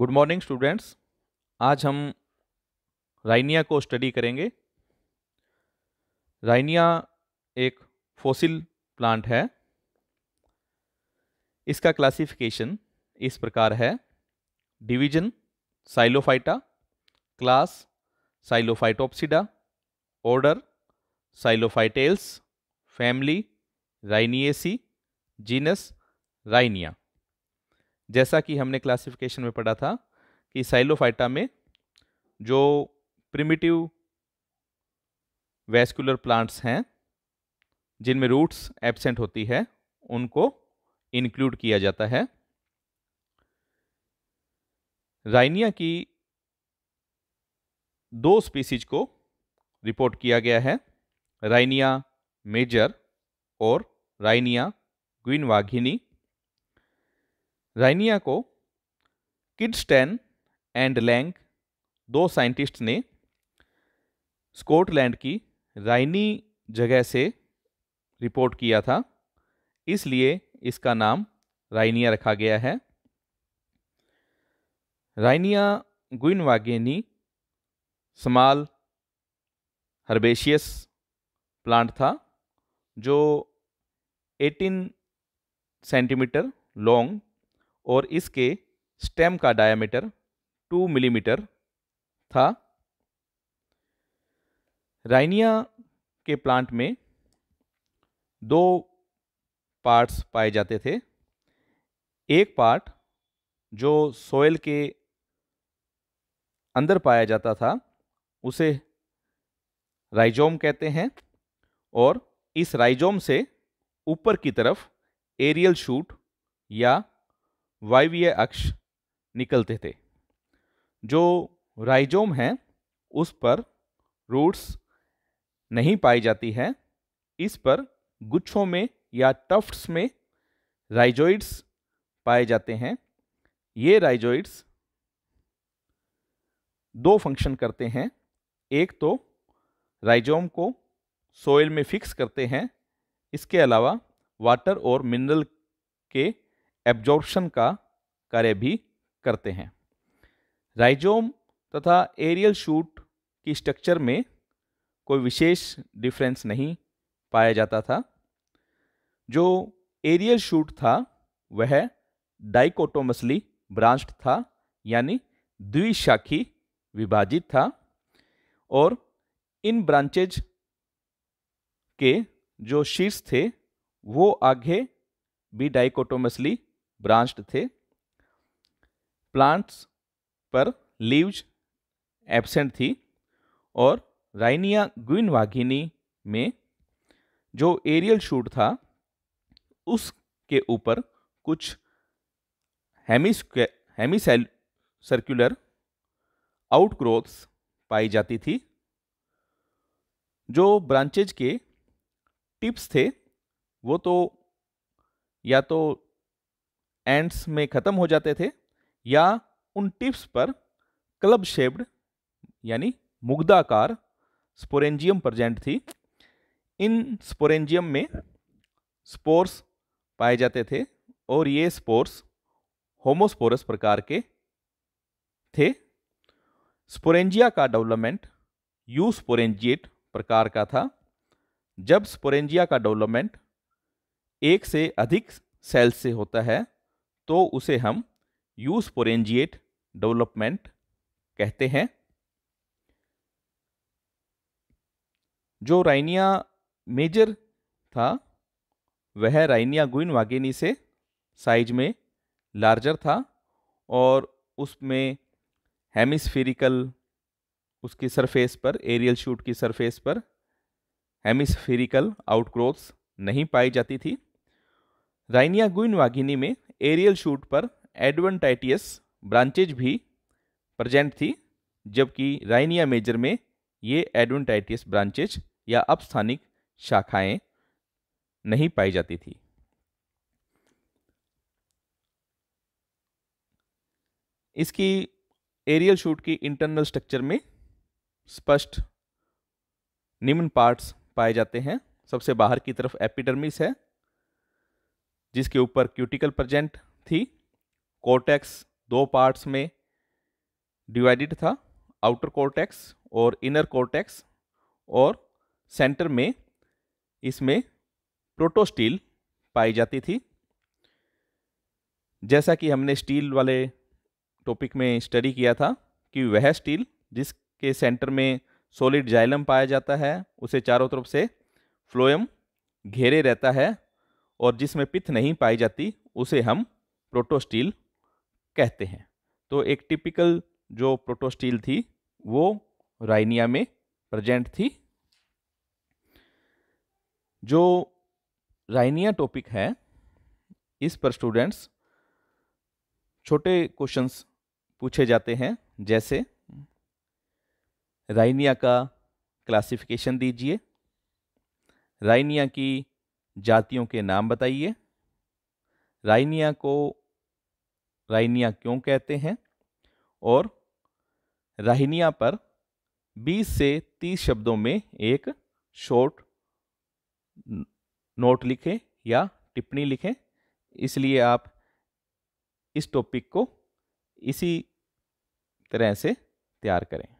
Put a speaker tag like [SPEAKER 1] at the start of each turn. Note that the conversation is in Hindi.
[SPEAKER 1] गुड मॉर्निंग स्टूडेंट्स आज हम राइनिया को स्टडी करेंगे राइनिया एक फोसिल प्लांट है इसका क्लासिफिकेशन इस प्रकार है division psilophyta class psilophytopsida order psilophytales family rhyniaceae genus rhynia जैसा कि हमने क्लासिफिकेशन में पढ़ा था कि साइलोफाइटा में जो प्रिमिटिव वैस्कुलर प्लांट्स हैं जिनमें रूट्स एबसेंट होती है उनको इंक्लूड किया जाता है राइनिया की दो स्पीसीज को रिपोर्ट किया गया है राइनिया मेजर और राइनिया वाघिनी राइनिया को किडस्टैन एंड लैंग दो साइंटिस्ट ने स्कॉटलैंड की राइनी जगह से रिपोर्ट किया था इसलिए इसका नाम राइनिया रखा गया है राइनिया गुइनवागेनी समाल हर्बेशियस प्लांट था जो 18 सेंटीमीटर लॉन्ग और इसके स्टेम का डायामीटर टू मिलीमीटर था राइनिया के प्लांट में दो पार्ट्स पाए जाते थे एक पार्ट जो सोयल के अंदर पाया जाता था उसे राइजोम कहते हैं और इस राइजोम से ऊपर की तरफ एरियल शूट या वायवीय अक्ष निकलते थे जो राइजोम है उस पर रूट्स नहीं पाई जाती है इस पर गुच्छों में या टफ्ट्स में राइजोइड्स पाए जाते हैं ये राइजोइड्स दो फंक्शन करते हैं एक तो राइजोम को सोयल में फिक्स करते हैं इसके अलावा वाटर और मिनरल के एब्जॉर्प्शन का कार्य भी करते हैं राइजोम तथा एरियल शूट की स्ट्रक्चर में कोई विशेष डिफरेंस नहीं पाया जाता था जो एरियल शूट था वह डाइकोटोमसली ब्रांच्ड था यानी द्विशाखी विभाजित था और इन ब्रांचेज के जो शीर्ष थे वो आगे भी डाइकोटोमसली ब्रांच्ड थे प्लांट्स पर लीव्स एबसेंट थी और राइनिया ग्विन गुइनवाघिनी में जो एरियल शूट था उसके ऊपर कुछ हेमी हेमी सर्क्यूलर आउटग्रोथ्स पाई जाती थी जो ब्रांचेज के टिप्स थे वो तो या तो एंड्स में ख़त्म हो जाते थे या उन टिप्स पर क्लब शेप्ड यानी मुग्धाकार स्पोरेंजियम प्रजेंट थी इन स्पोरेंजियम में स्पोर्स पाए जाते थे और ये स्पोर्स होमोस्पोरस प्रकार के थे स्पोरेंजिया का डेवलपमेंट यू स्पोरेंजिएट प्रकार का था जब स्पोरेंजिया का डेवलपमेंट एक से अधिक सेल्स से होता है तो उसे हम यूज पोरेंजिएट डेवलपमेंट कहते हैं जो राइनिया मेजर था वह राइनिया गुइन वागेनी से साइज में लार्जर था और उसमें हेमिसफेरिकल उसकी सरफेस पर एरियल शूट की सरफेस पर हेमिसफेरिकल आउटग्रोथ्स नहीं पाई जाती थी राइनिया गुइन वागिनी में एरियल शूट पर एडवनटाइटियस ब्रांचेज भी प्रजेंट थी जबकि राइनिया मेजर में ये एडवनटाइटियस ब्रांचेज या अपस्थानिक शाखाएं नहीं पाई जाती थी इसकी एरियल शूट की इंटरनल स्ट्रक्चर में स्पष्ट निम्न पार्ट्स पाए जाते हैं सबसे बाहर की तरफ एपिडर्मिस है जिसके ऊपर क्यूटिकल प्रजेंट थी कोर्टेक्स दो पार्ट्स में डिवाइडेड था आउटर कोर्टेक्स और इनर कोर्टेक्स और सेंटर में इसमें प्रोटोस्टील पाई जाती थी जैसा कि हमने स्टील वाले टॉपिक में स्टडी किया था कि वह स्टील जिसके सेंटर में सॉलिड जाइलम पाया जाता है उसे चारों तरफ से फ्लोएम घेरे रहता है और जिसमें पित्त नहीं पाई जाती उसे हम प्रोटोस्टील कहते हैं तो एक टिपिकल जो प्रोटोस्टील थी वो राइनिया में प्रेजेंट थी जो राइनिया टॉपिक है इस पर स्टूडेंट्स छोटे क्वेश्चंस पूछे जाते हैं जैसे राइनिया का क्लासिफिकेशन दीजिए राइनिया की जातियों के नाम बताइए राइनिया को राइनिया क्यों कहते हैं और राहिनिया पर 20 से 30 शब्दों में एक शॉर्ट नोट लिखें या टिप्पणी लिखें इसलिए आप इस टॉपिक को इसी तरह से तैयार करें